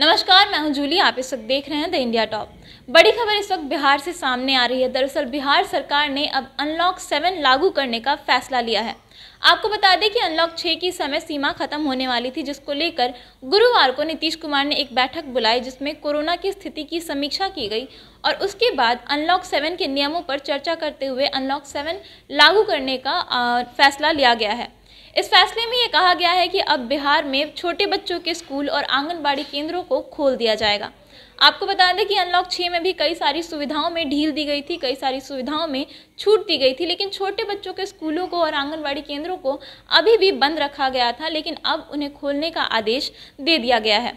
नमस्कार मैं हूं जूली आप इस वक्त देख रहे हैं द इंडिया टॉप बड़ी खबर इस वक्त बिहार से सामने आ रही है दरअसल बिहार सरकार ने अब अनलॉक सेवन लागू करने का फैसला लिया है आपको बता दें कि अनलॉक छः की समय सीमा खत्म होने वाली थी जिसको लेकर गुरुवार को नीतीश कुमार ने एक बैठक बुलाई जिसमें कोरोना की स्थिति की समीक्षा की गई और उसके बाद अनलॉक सेवन के नियमों पर चर्चा करते हुए अनलॉक सेवन लागू करने का फैसला लिया गया है इस फैसले में ये कहा गया है कि अब बिहार में छोटे बच्चों के स्कूल और आंगनबाड़ी केंद्रों को खोल दिया जाएगा आपको बता दें कि अनलॉक छः में भी कई सारी सुविधाओं में ढील दी गई थी कई सारी सुविधाओं में छूट दी गई थी लेकिन छोटे बच्चों के स्कूलों को और आंगनबाड़ी केंद्रों को अभी भी बंद रखा गया था लेकिन अब उन्हें खोलने का आदेश दे दिया गया है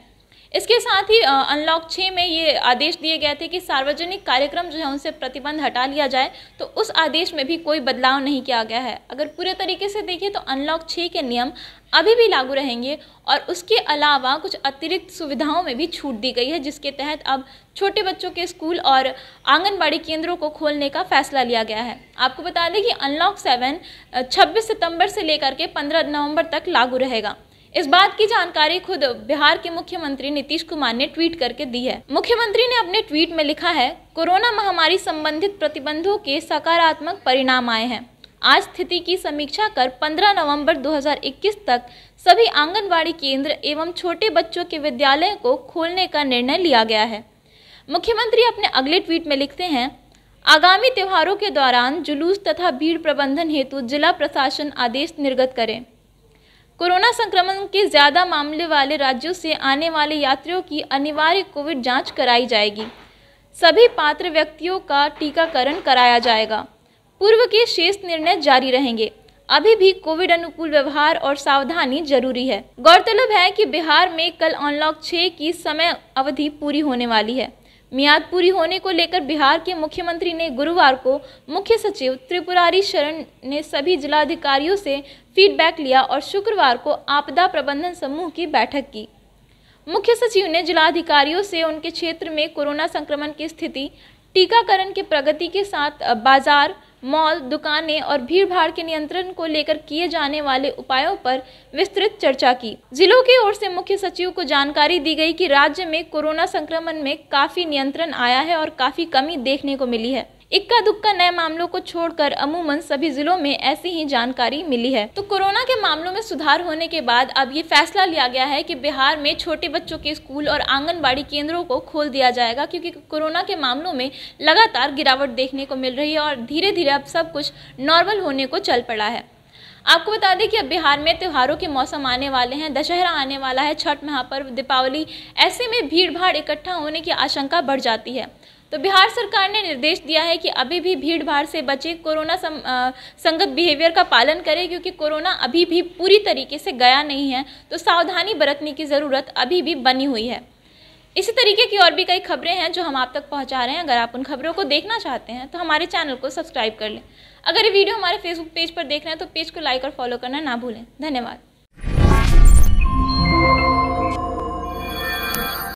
इसके साथ ही अनलॉक छः में ये आदेश दिए गए थे कि सार्वजनिक कार्यक्रम जो है उनसे प्रतिबंध हटा लिया जाए तो उस आदेश में भी कोई बदलाव नहीं किया गया है अगर पूरे तरीके से देखिए तो अनलॉक छः के नियम अभी भी लागू रहेंगे और उसके अलावा कुछ अतिरिक्त सुविधाओं में भी छूट दी गई है जिसके तहत अब छोटे बच्चों के स्कूल और आंगनबाड़ी केंद्रों को खोलने का फैसला लिया गया है आपको बता दें कि अनलॉक सेवन छब्बीस सितंबर से लेकर के पंद्रह नवम्बर तक लागू रहेगा इस बात की जानकारी खुद बिहार के मुख्यमंत्री नीतीश कुमार ने ट्वीट करके दी है मुख्यमंत्री ने अपने ट्वीट में लिखा है कोरोना महामारी संबंधित प्रतिबंधों के सकारात्मक परिणाम आए हैं आज स्थिति की समीक्षा कर 15 नवंबर 2021 तक सभी आंगनबाड़ी केंद्र एवं छोटे बच्चों के विद्यालय को खोलने का निर्णय लिया गया है मुख्यमंत्री अपने अगले ट्वीट में लिखते हैं आगामी त्योहारों के दौरान जुलूस तथा भीड़ प्रबंधन हेतु जिला प्रशासन आदेश निर्गत करें कोरोना संक्रमण के ज़्यादा मामले वाले राज्यों से आने वाले यात्रियों की अनिवार्य कोविड जांच कराई जाएगी सभी पात्र व्यक्तियों का टीकाकरण कराया जाएगा पूर्व के शेष निर्णय जारी रहेंगे अभी भी कोविड अनुकूल व्यवहार और सावधानी जरूरी है गौरतलब है कि बिहार में कल अनलॉक छः की समय अवधि पूरी होने वाली है मियाद पूरी होने को लेकर बिहार के मुख्यमंत्री ने गुरुवार को मुख्य सचिव त्रिपुरारी शरण ने सभी जिलाधिकारियों से फीडबैक लिया और शुक्रवार को आपदा प्रबंधन समूह की बैठक की मुख्य सचिव ने जिलाधिकारियों से उनके क्षेत्र में कोरोना संक्रमण की स्थिति टीकाकरण के प्रगति के साथ बाजार मॉल दुकानें और भीड़भाड़ के नियंत्रण को लेकर किए जाने वाले उपायों पर विस्तृत चर्चा की जिलों की ओर से मुख्य सचिव को जानकारी दी गई कि राज्य में कोरोना संक्रमण में काफ़ी नियंत्रण आया है और काफ़ी कमी देखने को मिली है इक्का दुक्का नए मामलों को छोड़कर अमूमन सभी जिलों में ऐसी ही जानकारी मिली है तो कोरोना के मामलों में सुधार होने के बाद अब ये फैसला लिया गया है कि बिहार में छोटे बच्चों के स्कूल और आंगनबाड़ी केंद्रों को खोल दिया जाएगा क्योंकि कोरोना के मामलों में लगातार गिरावट देखने को मिल रही है और धीरे धीरे अब सब कुछ नॉर्मल होने को चल पड़ा है आपको बता दें कि अब बिहार में त्योहारों के मौसम आने वाले हैं दशहरा आने वाला है छठ महापर्व दीपावली ऐसे में भीड़ भाड़ इकट्ठा होने की आशंका बढ़ जाती है तो बिहार सरकार ने निर्देश दिया है कि अभी भी भीड़ भाड़ से बचे कोरोना सं, आ, संगत बिहेवियर का पालन करें क्योंकि कोरोना अभी भी पूरी तरीके से गया नहीं है तो सावधानी बरतने की ज़रूरत अभी भी बनी हुई है इसी तरीके की और भी कई खबरें हैं जो हम आप तक पहुंचा रहे हैं अगर आप उन खबरों को देखना चाहते हैं तो हमारे चैनल को सब्सक्राइब कर लें अगर ये वीडियो हमारे फेसबुक पेज पर देख रहे हैं तो पेज को लाइक और फॉलो करना ना भूलें धन्यवाद